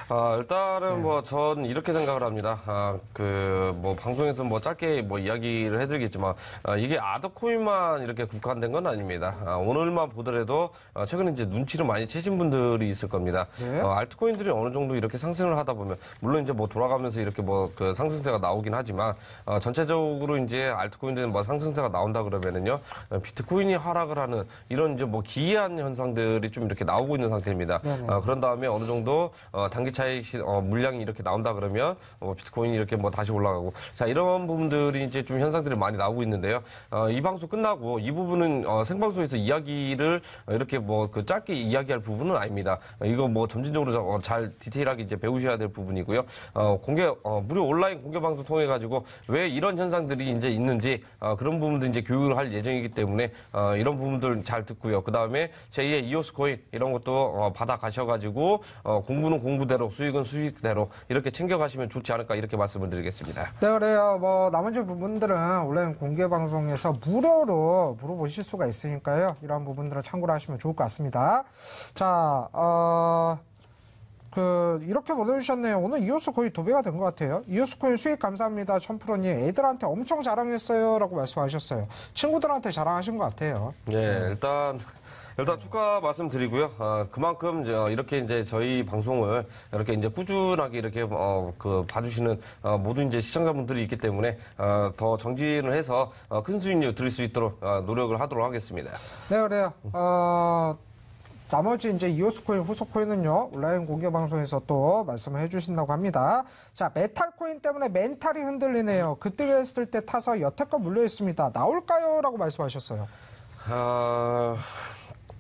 아, 일단은 네. 뭐전 이렇게 생각을 합니다. 아, 그 뭐 방송에서 뭐 짧게 뭐 이야기를 해드리겠지만 아, 이게 아더코인만 이렇게 국한된 건 아닙니다. 아, 오늘만 보더라도 아, 최근에 이제 눈치를 많이 채신 분들이 있을 겁니다. 네. 어, 알트코인들이 어느 정도 이렇게 상승을 하다 보면 물론 이제 뭐 돌아가면서 이렇게 뭐 그 상승세가 나오 나오긴 하지만 어, 전체적으로 이제 알트코인들 뭐 상승세가 나온다 그러면은요 어, 비트코인이 하락을 하는 이런 이제 뭐 기이한 현상들이 좀 이렇게 나오고 있는 상태입니다. 어, 그런 다음에 어느 정도 어, 단기 차익 어, 물량이 이렇게 나온다 그러면 어, 비트코인이 이렇게 뭐 다시 올라가고 자 이런 부분들이 이제 좀 현상들이 많이 나오고 있는데요. 어, 이 방송 끝나고 이 부분은 어, 생방송에서 이야기를 어, 이렇게 뭐 그 짧게 이야기할 부분은 아닙니다. 이거 뭐 점진적으로 어, 잘 디테일하게 이제 배우셔야 될 부분이고요. 어, 공개 어, 무료 온라인 공개 방송 영상도 통해 가지고 왜 이런 현상들이 이제 있는지 어, 그런 부분도 이제 교육을 할 예정이기 때문에 어, 이런 부분들 잘 듣고요. 그 다음에 제2의 이오스 코인 이런 것도 어, 받아 가셔가지고 어, 공부는 공부대로 수익은 수익대로 이렇게 챙겨가시면 좋지 않을까 이렇게 말씀을 드리겠습니다. 네 그래요. 뭐 나머지 부분들은 온라인 공개 방송에서 무료로 물어보실 수가 있으니까요. 이런 부분들을 참고를 하시면 좋을 것 같습니다. 자 어. 그 이렇게 보내주셨네요. 오늘 이어스 거의 도배가 된 것 같아요. 이어스 코인 수익 감사합니다. 천프로님 애들한테 엄청 자랑했어요. 라고 말씀하셨어요. 친구들한테 자랑하신 것 같아요. 네, 일단 일단 축하 말씀드리고요. 아, 그만큼 이제 이렇게 이제 저희 방송을 이렇게 이제 꾸준하게 이렇게 어, 그 봐주시는 어, 모든 이제 시청자분들이 있기 때문에 어, 더 정진을 해서 어, 큰 수익률 드릴 수 있도록 어, 노력을 하도록 하겠습니다. 네, 그래요. 어, 나머지 이제 이오스 코인 후속 코인은요 온라인 공개 방송에서 또 말씀을 해주신다고 합니다. 자 메탈 코인 때문에 멘탈이 흔들리네요. 그때 했을 때 타서 여태껏 물려 있습니다. 나올까요?라고 말씀하셨어요. 아...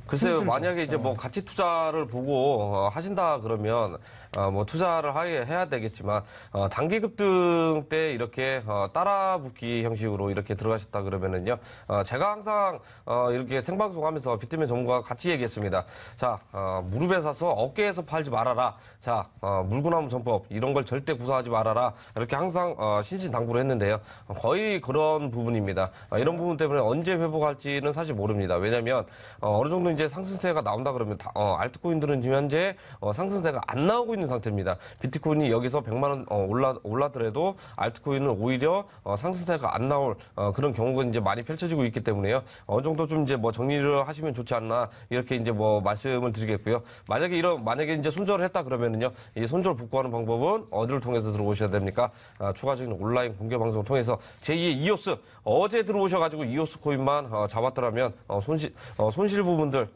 글쎄요, 힘들죠. 만약에 이제 뭐 가치 네. 투자를 보고 어, 하신다 그러면 어, 뭐 투자를 하게 해야 되겠지만 어, 단기 급등 때 이렇게 어, 따라붙기 형식으로 이렇게 들어가셨다 그러면은요 어, 제가 항상 어, 이렇게 생방송하면서 비트맨 전문가 같이 얘기했습니다. 자 어, 무릎에 사서 어깨에서 팔지 말아라. 자 어, 물구나무 전법 이런 걸 절대 구사하지 말아라. 이렇게 항상 어, 신신당부를 했는데요. 거의 그런 부분입니다. 어, 이런 부분 때문에 언제 회복할지는 사실 모릅니다. 왜냐하면 어, 어느 정도 이제 상승세가 나온다 그러면 다, 어, 알트코인들은 지금 현재 어, 상승세가 안 나오고 있는. 있는 상태입니다. 비트코인이 여기서 100만 원 어, 올라 올라더라도 알트코인은 오히려 어, 상승세가 안 나올 어, 그런 경우가 이제 많이 펼쳐지고 있기 때문에요. 어느 정도 좀 이제 뭐 정리를 하시면 좋지 않나 이렇게 이제 뭐 말씀을 드리겠고요. 만약에 이런 만약에 이제 손절을 했다 그러면은요. 이 손절 복구하는 방법은 어디를 통해서 들어오셔야 됩니까? 아, 추가적인 온라인 공개 방송을 통해서 제2의 이오스 어제 들어오셔 가지고 이오스 코인만 어, 잡았더라면 어, 손실 어, 손실 부분들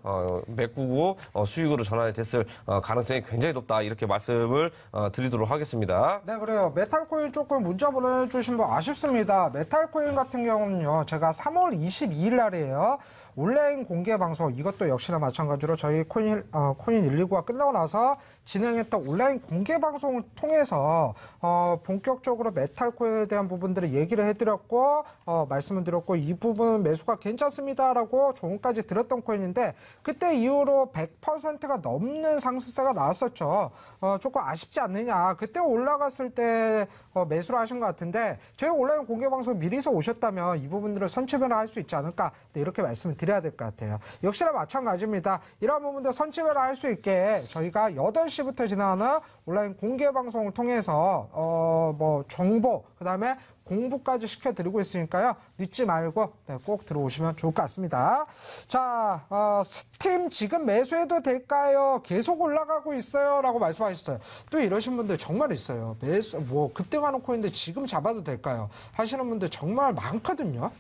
메꾸고 수익으로 전환이 됐을 가능성이 굉장히 높다 이렇게 말 말씀을 어, 드리도록 하겠습니다. 네, 그래요. 메탈코인 조금 문자 보내주신 분 아쉽습니다. 메탈코인 같은 경우는요, 제가 3월 22일 날이에요. 온라인 공개 방송 이것도 역시나 마찬가지로 저희 코인 어, 코인 119가 끝나고 나서 진행했던 온라인 공개 방송을 통해서 어, 본격적으로 메탈 코인에 대한 부분들을 얘기를 해드렸고 어, 말씀을 드렸고 이 부분 은 매수가 괜찮습니다라고 조언까지 들었던 코인인데 그때 이후로 100%가 넘는 상승세가 나왔었죠. 어, 조금 아쉽지 않느냐. 그때 올라갔을 때 어, 매수를 하신 것 같은데 저희 온라인 공개 방송 미리서 오셨다면 이 부분들을 선체별화 할수 있지 않을까 네, 이렇게 말씀을 드립니다. 드려야 될 것 같아요. 역시나 마찬가지입니다. 이런 부분도 선집을 할수 있게 저희가 8시부터 지행하는 온라인 공개 방송을 통해서 어뭐 정보 그다음에 공부까지 시켜드리고 있으니까요. 늦지 말고 네, 꼭 들어오시면 좋을 것 같습니다. 자, 어, 스팀 지금 매수해도 될까요? 계속 올라가고 있어요. 라고 말씀하셨어요. 또 이러신 분들 정말 있어요. 매수, 뭐, 급등하는 코인데 지금 잡아도 될까요? 하시는 분들 정말 많거든요.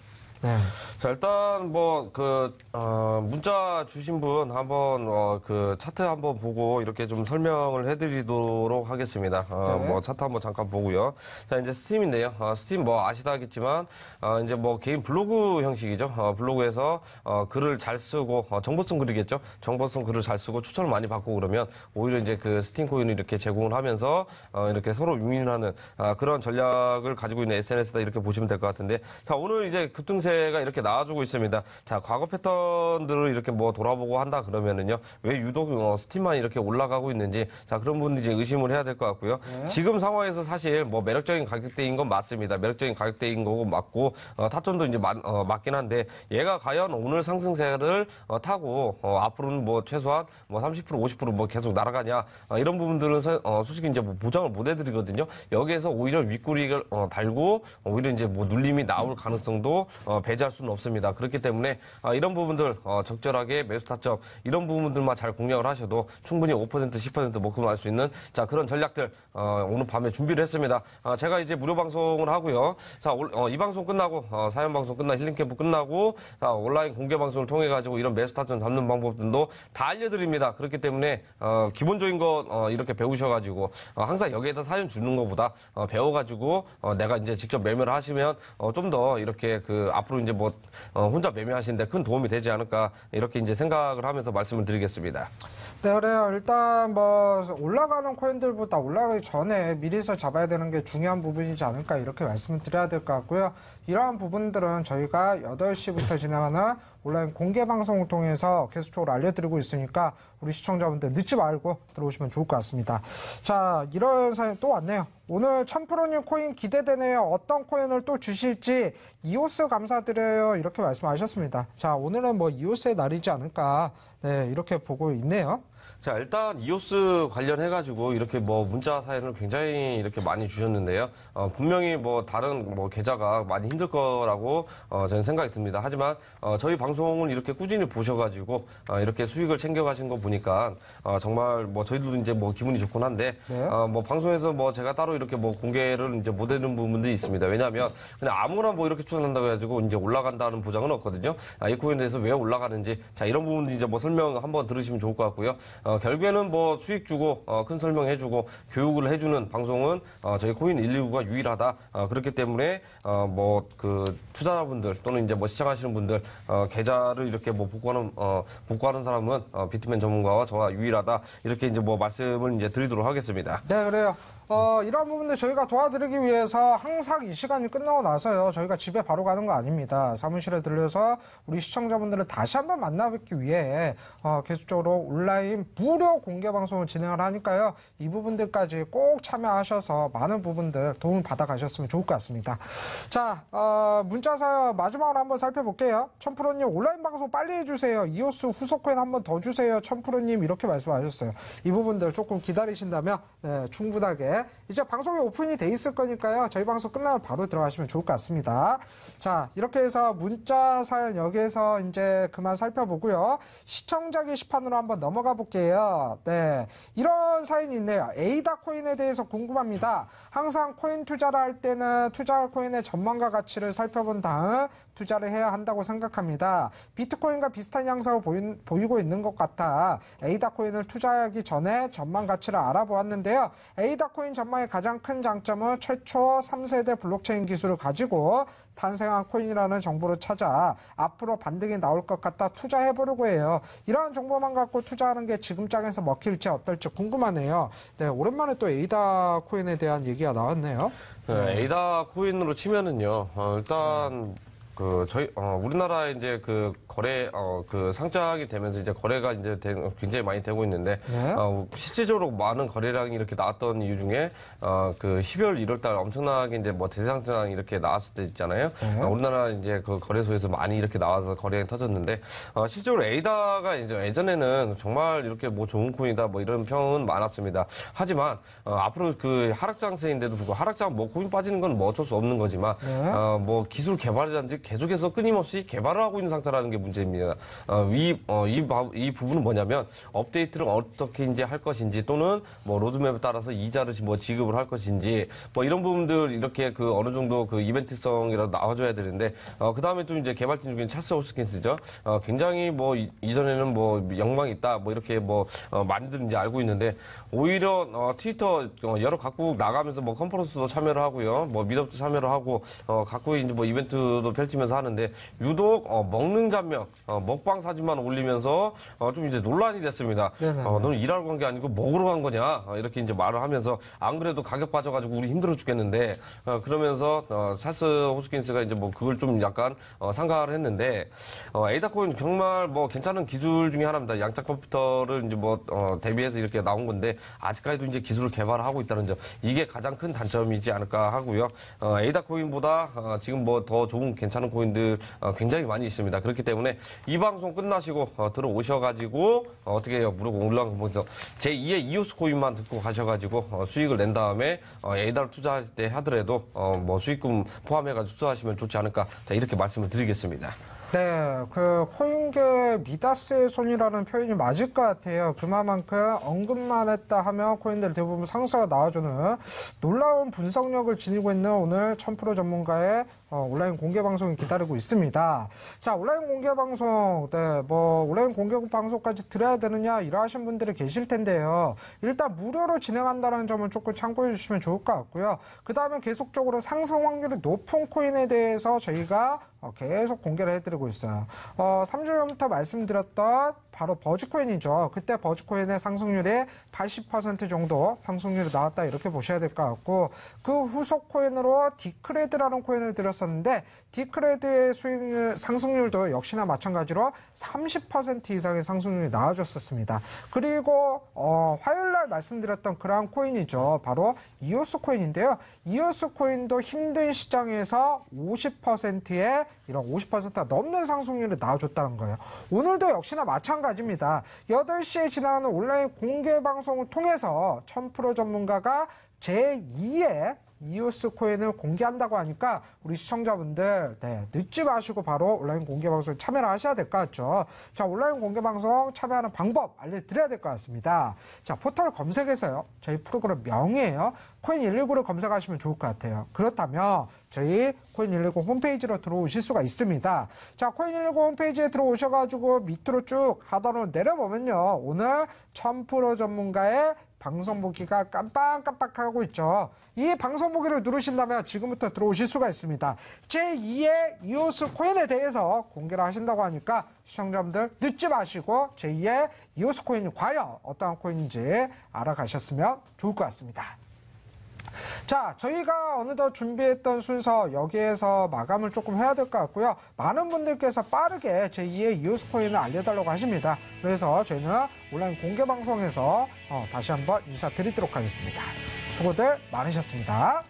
네. 자, 일단 뭐, 그, 어, 문자 주신 분 한번, 어, 그 차트 한번 보고 이렇게 좀 설명을 해드리도록 하겠습니다. 어, 네. 뭐, 차트 한번 잠깐 보고요. 자, 이제 스팀인데요. 어, 스팀 뭐 아시다겠지만, 어, 이제 뭐 개인 블로그 형식이죠. 어, 블로그에서 어, 글을 잘 쓰고, 어, 정보성 글이겠죠. 정보성 글을 잘 쓰고 추천을 많이 받고 그러면 오히려 이제 그 스팀 코인을 이렇게 제공을 하면서 어, 이렇게 서로 융인하는 아, 그런 전략을 가지고 있는 SNS다 이렇게 보시면 될 것 같은데. 자, 오늘 이제 급등세 추세가 이렇게 나와주고 있습니다. 자, 과거 패턴들을 이렇게 뭐 돌아보고 한다 그러면은요. 왜 유독 어, 스팀만 이렇게 올라가고 있는지 자, 그런 분들 이제 의심을 해야 될 것 같고요. 네. 지금 상황에서 사실 뭐 매력적인 가격대인 건 맞습니다. 매력적인 가격대인 거고 맞고 어, 타점도 이제 맞, 어, 맞긴 한데 얘가 과연 오늘 상승세를 어, 타고 어, 앞으로는 뭐 최소한 뭐 30% 50%뭐 뭐 계속 날아가냐 어, 이런 부분들은 서, 어, 솔직히 이제 뭐 보장을 못 해드리거든요. 여기에서 오히려 윗꼬리를 어, 달고 오히려 이제 뭐 눌림이 나올 가능성도 어, 배제할 수는 없습니다. 그렇기 때문에 아, 이런 부분들 어, 적절하게 매수 타점 이런 부분들만 잘 공략을 하셔도 충분히 5% 10% 목금할 수 있는 자 그런 전략들 어, 오늘 밤에 준비를 했습니다. 아, 제가 이제 무료 방송을 하고요. 자이 어, 방송 끝나고 사연 방송 끝나 힐링 캠프 끝나고 자, 온라인 공개 방송을 통해 가지고 이런 매수 타점 잡는 방법들도 다 알려드립니다. 그렇기 때문에 기본적인 거 이렇게 배우셔가지고 항상 여기에다 사연 주는 것보다 배워가지고 내가 이제 직접 매매를 하시면 좀 더 이렇게 그앞 앞으로 이제 뭐 어, 혼자 매매하시는데 큰 도움이 되지 않을까 이렇게 이제 생각을 하면서 말씀을 드리겠습니다. 네, 그래요. 일단 뭐 올라가는 코인들보다 올라가기 전에 미리서 잡아야 되는 게 중요한 부분이지 않을까 이렇게 말씀을 드려야 될 것 같고요. 이러한 부분들은 저희가 8시부터 진행하는 온라인 공개 방송을 통해서 계속적으로 알려드리고 있으니까 우리 시청자분들 늦지 말고 들어오시면 좋을 것 같습니다. 자, 이런 사연 또 왔네요. 오늘 참0 0님 코인 기대되네요. 어떤 코인을 또 주실지 이오스 감사드려요. 이렇게 말씀하셨습니다. 자, 오늘은 뭐 이오스의 날이지 않을까. 네, 이렇게 보고 있네요. 자, 일단 이오스 관련해가지고 이렇게 뭐 문자 사연을 굉장히 이렇게 많이 주셨는데요. 어, 분명히 뭐 다른 뭐 계좌가 많이 힘들 거라고 어, 저는 생각이 듭니다. 하지만 어, 저희 방송을 이렇게 꾸준히 보셔가지고 어, 이렇게 수익을 챙겨가신 거 보니까 어, 정말 뭐 저희도 이제 뭐 기분이 좋곤 한데 네. 어, 뭐 방송에서 뭐 제가 따로 이렇게 뭐 공개를 이제 못 해는 부분들이 있습니다. 왜냐하면 그냥 아무나 뭐 이렇게 추천한다고 해가지고 이제 올라간다는 보장은 없거든요. 아, 이 코인에 대해서 왜 올라가는지 자 이런 부분도 이제 뭐 설명 한번 들으시면 좋을 것 같고요. 어, 어, 결국에는 뭐 수익 주고 어, 큰 설명해주고 교육을 해주는 방송은 어, 저희 코인 119가 유일하다. 어, 그렇기 때문에 어, 뭐그 투자자분들 또는 이제 뭐 시청하시는 분들 어, 계좌를 이렇게 뭐 복구하는 어, 복구하는 사람은 어, 비트맨 전문가와 저와 유일하다 이렇게 이제 뭐 말씀을 이제 드리도록 하겠습니다. 네 그래요. 어, 이런 부분들 저희가 도와드리기 위해서 항상 이 시간이 끝나고 나서요. 저희가 집에 바로 가는 거 아닙니다. 사무실에 들려서 우리 시청자분들을 다시 한번 만나뵙기 위해 어, 계속적으로 온라인 무료 공개 방송을 진행을 하니까요. 이 부분들까지 꼭 참여하셔서 많은 부분들 도움 을 받아가셨으면 좋을 것 같습니다. 자, 어, 문자 사연 마지막으로 한번 살펴볼게요. 천프로님 온라인 방송 빨리 해주세요. 이오스 후속편 한번 더 주세요. 천프로님 이렇게 말씀하셨어요. 이 부분들 조금 기다리신다면 네, 충분하게 이제 방송이 오픈이 돼 있을 거니까요. 저희 방송 끝나면 바로 들어가시면 좋을 것 같습니다. 자, 이렇게 해서 문자 사연 여기에서 이제 그만 살펴보고요. 시청자 게시판으로 한번 넘어가 볼게요. 네, 이런 사연이 있네요. 에이다 코인에 대해서 궁금합니다. 항상 코인 투자를 할 때는 투자 코인의 전망과 가치를 살펴본 다음 투자를 해야 한다고 생각합니다. 비트코인과 비슷한 양상을 보이, 고 있는 것 같아 에이다코인을 투자하기 전에 전망 가치를 알아보았는데요. 에이다코인 전망의 가장 큰 장점은 최초 3세대 블록체인 기술을 가지고 탄생한 코인이라는 정보를 찾아 앞으로 반등이 나올 것 같다 투자해보려고 해요. 이러한 정보만 갖고 투자하는 게 지금 장에서 먹힐지 어떨지 궁금하네요. 네, 오랜만에 또 에이다 코인에 대한 얘기가 나왔네요. 네, 에이다 코인으로 치면은요. 어, 일단 음. 그 저희 어, 우리나라 이제 그 거래 어, 그 상장이 되면서 이제 거래가 이제 된, 굉장히 많이 되고 있는데 네? 어, 실제적으로 많은 거래량이 이렇게 나왔던 이유 중에 어, 그 12월 1월달 엄청나게 이제 뭐 대상장 이렇게 나왔을 때 있잖아요. 네? 어, 우리나라 이제 그 거래소에서 많이 이렇게 나와서 거래량이 터졌는데 어, 실제로 에이다가 이제 예전에는 정말 이렇게 뭐 좋은 코인이다 뭐 이런 평은 많았습니다. 하지만 어, 앞으로 그 하락 장세인데도 불구하고 하락 장뭐 코인 빠지는 건뭐 어쩔 수 없는 거지만 네? 어, 뭐 기술 개발이라든지 계속해서 끊임없이 개발을 하고 있는 상태라는 게 문제입니다. 어, 이, 어, 이, 이 부분은 뭐냐면 업데이트를 어떻게 이제 할 것인지 또는 뭐 로드맵에 따라서 이자를 뭐 지급을 할 것인지 뭐 이런 부분들 이렇게 그 어느 정도 그 이벤트성이라도 나와줘야 되는데 어, 그 다음에 또 이제 개발팀 중에 찰스 호스킨스죠. 어, 굉장히 뭐 이, 이전에는 뭐 영광이 있다 뭐 이렇게 뭐 어, 많이들 이제 알고 있는데 오히려 어, 트위터 어, 여러 각국 나가면서 뭐 컨퍼런스도 참여를 하고요. 뭐 미덥도 참여를 하고 어, 각국 이제 뭐 이벤트도 펼 펼치면서 하는데 유독 어, 먹는 장면, 어, 먹방 사진만 올리면서 어, 좀 이제 논란이 됐습니다. 네 어, 너는 일하러 간게 아니고 먹으러 간 거냐 어, 이렇게 이제 말을 하면서 안 그래도 가격 빠져가지고 우리 힘들어 죽겠는데 어, 그러면서 어, 찰스 호스킨스가 이제 뭐 그걸 좀 약간 어, 상가를 했는데 어, 에이다코인 정말 뭐 괜찮은 기술 중에 하나입니다. 양자 컴퓨터를 이제 뭐 어, 대비해서 이렇게 나온 건데 아직까지도 이제 기술을 개발하고 있다는 점 이게 가장 큰 단점이지 않을까 하고요. 어, 에이다코인보다 어, 지금 뭐 더 좋은 괜찮은 사는 고인들 어, 굉장히 많이 있습니다. 그렇기 때문에 이 방송 끝나시고 어, 들어오셔가지고 어, 어떻게 해요? 보릎 올라간 보면서 제2의 이오스 코인만 듣고 가셔가지고 수익을 낸 다음에 에이달 투자할 때 하더라도 뭐 수익금 포함해가지고 투자하시면 좋지 않을까 자, 이렇게 말씀을 드리겠습니다. 네, 그 코인계 미다스의 손이라는 표현이 맞을 것 같아요. 그만큼 언급만 했다 하면 코인들 대부분 상승가 나와주는 놀라운 분석력을 지니고 있는 오늘 천프로 전문가의 어, 온라인 공개 방송이 기다리고 있습니다. 자, 온라인 공개 방송, 네, 뭐, 온라인 공개 방송까지 들어야 되느냐, 이러하신 분들이 계실 텐데요. 일단 무료로 진행한다는 점은 조금 참고해 주시면 좋을 것 같고요. 그 다음에 계속적으로 상승 확률이 높은 코인에 대해서 저희가 어, 계속 공개를 해드리고 있어요. 어, 3주 전부터 말씀드렸던 바로 버즈코인이죠. 그때 버즈코인의 상승률이 80% 정도 상승률이 나왔다 이렇게 보셔야 될 것 같고 그 후속 코인으로 디크레드라는 코인을 들였 있었는데 디크레드의 수익률 상승률도 역시나 마찬가지로 30% 이상의 상승률이 나와줬었습니다. 그리고 어, 화요일 날 말씀드렸던 그러한 코인이죠. 바로 이오스 코인인데요. 이오스 코인도 힘든 시장에서 50%의 이런 50%가 넘는 상승률이 나와줬다는 거예요. 오늘도 역시나 마찬가지입니다. 8시에 지나가는 온라인 공개 방송을 통해서 1000% 전문가가 제2의 이오스 코인을 공개한다고 하니까 우리 시청자분들 네, 늦지 마시고 바로 온라인 공개 방송에 참여를 하셔야 될 것 같죠. 자, 온라인 공개 방송 참여하는 방법 알려드려야 될 것 같습니다. 자, 포털 검색에서요. 저희 프로그램 명이에요. 코인119를 검색하시면 좋을 것 같아요. 그렇다면 저희 코인119 홈페이지로 들어오실 수가 있습니다. 자, 코인119 홈페이지에 들어오셔가지고 밑으로 쭉 하단으로 내려보면요. 오늘 1000% 전문가의 방송 보기가 깜빡깜빡하고 있죠. 이 방송 보기를 누르신다면 지금부터 들어오실 수가 있습니다. 제2의 이오스 코인에 대해서 공개를 하신다고 하니까 시청자분들 늦지 마시고 제2의 이오스 코인이 과연 어떠한 코인인지 알아가셨으면 좋을 것 같습니다. 자, 저희가 어느덧 준비했던 순서 여기에서 마감을 조금 해야 될 것 같고요. 많은 분들께서 빠르게 제2의 이오스코인을 알려달라고 하십니다. 그래서 저희는 온라인 공개 방송에서 어, 다시 한번 인사드리도록 하겠습니다. 수고들 많으셨습니다.